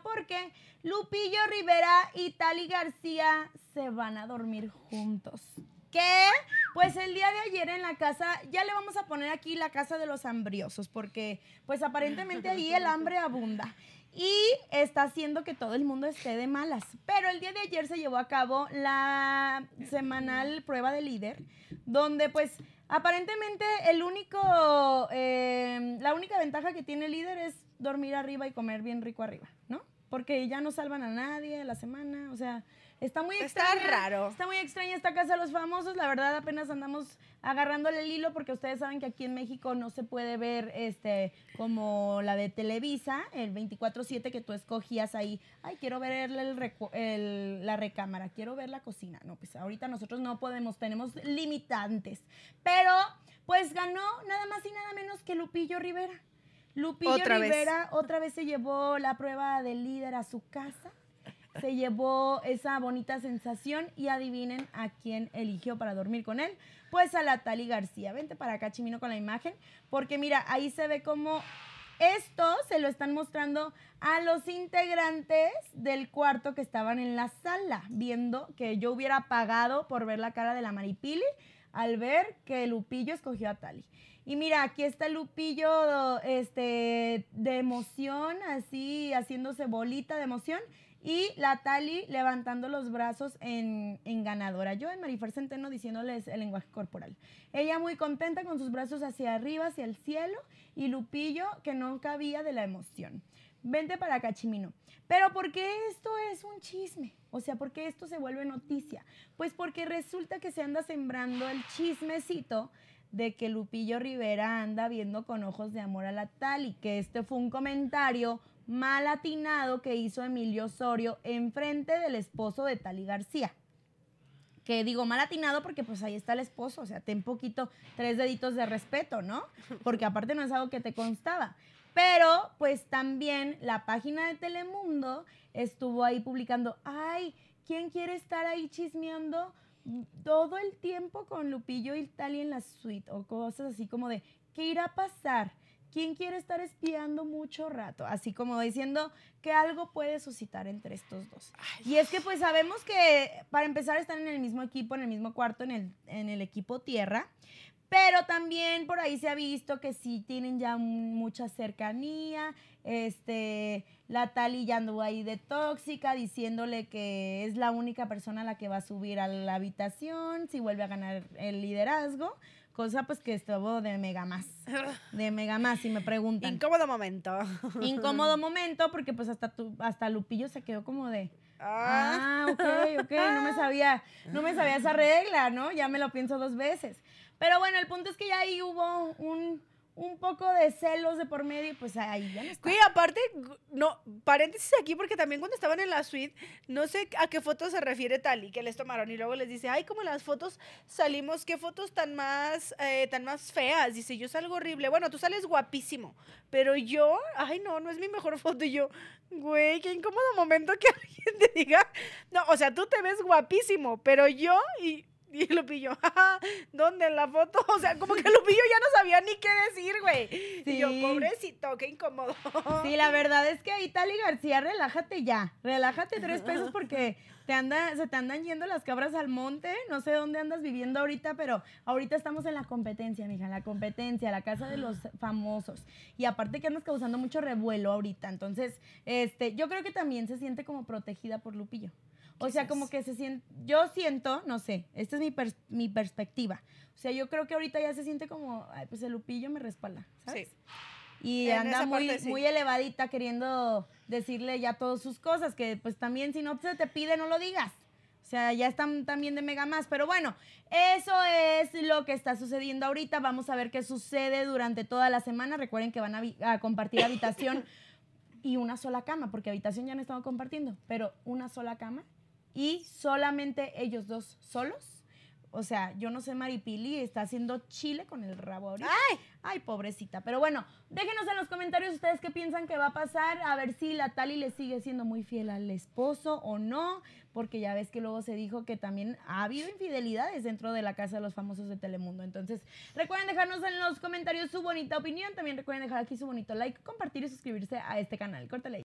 porque Lupillo Rivera y Tali García se van a dormir juntos. ¿Qué? Pues el día de ayer en la casa, ya le vamos a poner aquí la casa de los hambriosos, porque pues aparentemente ahí el hambre abunda y está haciendo que todo el mundo esté de malas. Pero el día de ayer se llevó a cabo la semanal prueba de líder, donde pues Aparentemente, el único, em, la única ventaja que tiene el líder es dormir arriba y comer bien rico arriba, ¿no? Porque ya no salvan a nadie la semana, o sea, Está muy raro. Está muy extraña esta casa de los famosos. La verdad, apenas andamos agarrándole el hilo porque ustedes saben que aquí en México no se puede ver este como la de Televisa, el 24-7 que tú escogías ahí. Ay, quiero ver la recámara, quiero ver la cocina. No, pues ahorita nosotros no podemos, tenemos limitantes. Pero, pues ganó nada más y nada menos que Lupillo Rivera. Lupillo Rivera otra vez se llevó la prueba de líder a su casa se llevó esa bonita sensación y adivinen a quién eligió para dormir con él. Pues a la Tali García. Vente para acá, Chimino, con la imagen, porque mira, ahí se ve como esto se lo están mostrando a los integrantes del cuarto que estaban en la sala, viendo que yo hubiera pagado por ver la cara de la Maripili al ver que Lupillo escogió a Tali. Y mira, aquí está Lupillo este, de emoción, así haciéndose bolita de emoción. Y la Tali levantando los brazos en, ganadora. Yo en Marifer Centeno diciéndoles el lenguaje corporal. Ella muy contenta con sus brazos hacia arriba, hacia el cielo. Y Lupillo que no cabía de la emoción. Vente para cachimino Pero ¿por qué esto es un chisme? O sea, ¿por qué esto se vuelve noticia? Pues porque resulta que se anda sembrando el chismecito de que Lupillo Rivera anda viendo con ojos de amor a la Tali. y que este fue un comentario malatinado que hizo Emilio Osorio en frente del esposo de Tali García. Que digo mal atinado porque pues ahí está el esposo, o sea, ten poquito tres deditos de respeto, ¿no? Porque aparte no es algo que te constaba. Pero pues también la página de Telemundo estuvo ahí publicando, ay, ¿quién quiere estar ahí chismeando todo el tiempo con Lupillo y Tali en la suite? O cosas así como de, ¿qué irá a pasar? ¿Quién quiere estar espiando mucho rato? Así como diciendo que algo puede suscitar entre estos dos. Y es que pues sabemos que para empezar están en el mismo equipo, en el mismo cuarto, en el, en el equipo tierra. Pero también por ahí se ha visto que sí tienen ya mucha cercanía. Este, la Tali ya anduvo ahí de tóxica, diciéndole que es la única persona a la que va a subir a la habitación si vuelve a ganar el liderazgo. Cosa pues que estuvo de mega más. De mega más, y me preguntan. Incómodo momento. Incómodo momento, porque pues hasta, tu, hasta Lupillo se quedó como de. Ah. ah, ok, ok, no me sabía, no me sabía esa regla, ¿no? Ya me lo pienso dos veces. Pero bueno, el punto es que ya ahí hubo un, un poco de celos de por medio, pues ahí ya no está. aparte, no, paréntesis aquí, porque también cuando estaban en la suite, no sé a qué fotos se refiere Tali, que les tomaron, y luego les dice, ay, como las fotos salimos, qué fotos tan más, eh, tan más feas, dice, yo salgo horrible, bueno, tú sales guapísimo, pero yo, ay, no, no es mi mejor foto, y yo, güey, qué incómodo momento que alguien te diga, no, o sea, tú te ves guapísimo, pero yo, y Y Lupillo, ah, ¿dónde en la foto? O sea, como que Lupillo ya no sabía ni qué decir, güey. Sí. Y yo, pobrecito, qué incómodo. Sí, la verdad es que ahí Tali García, relájate ya. Relájate tres pesos porque te anda, se te andan yendo las cabras al monte. No sé dónde andas viviendo ahorita, pero ahorita estamos en la competencia, mija, la competencia, la casa de los famosos. Y aparte que andas causando mucho revuelo ahorita. Entonces, este, yo creo que también se siente como protegida por Lupillo. O sea, como que se siente, yo siento, no sé, esta es mi, perspectiva. O sea, yo creo que ahorita ya se siente como, pues el Lupillo me respalda, ¿sabes? Sí. Y anda muy, muy elevadita queriendo decirle ya todas sus cosas, que pues también si no se te pide, no lo digas. O sea, ya están también de mega más. Pero bueno, eso es lo que está sucediendo ahorita. Vamos a ver qué sucede durante toda la semana. Recuerden que van a, compartir habitación y una sola cama, porque habitación ya no estamos compartiendo, pero una sola cama y solamente ellos dos solos. O sea, yo no sé, Maripili está haciendo chile con el rabo ahorita. ¡Ay! ¡Ay, pobrecita! Pero bueno, déjenos en los comentarios ustedes qué piensan que va a pasar. A ver si la Tali le sigue siendo muy fiel al esposo o no. Porque ya ves que luego se dijo que también ha habido infidelidades dentro de la casa de los famosos de Telemundo. Entonces, recuerden dejarnos en los comentarios su bonita opinión. También recuerden dejar aquí su bonito like, compartir y suscribirse a este canal. Córtale.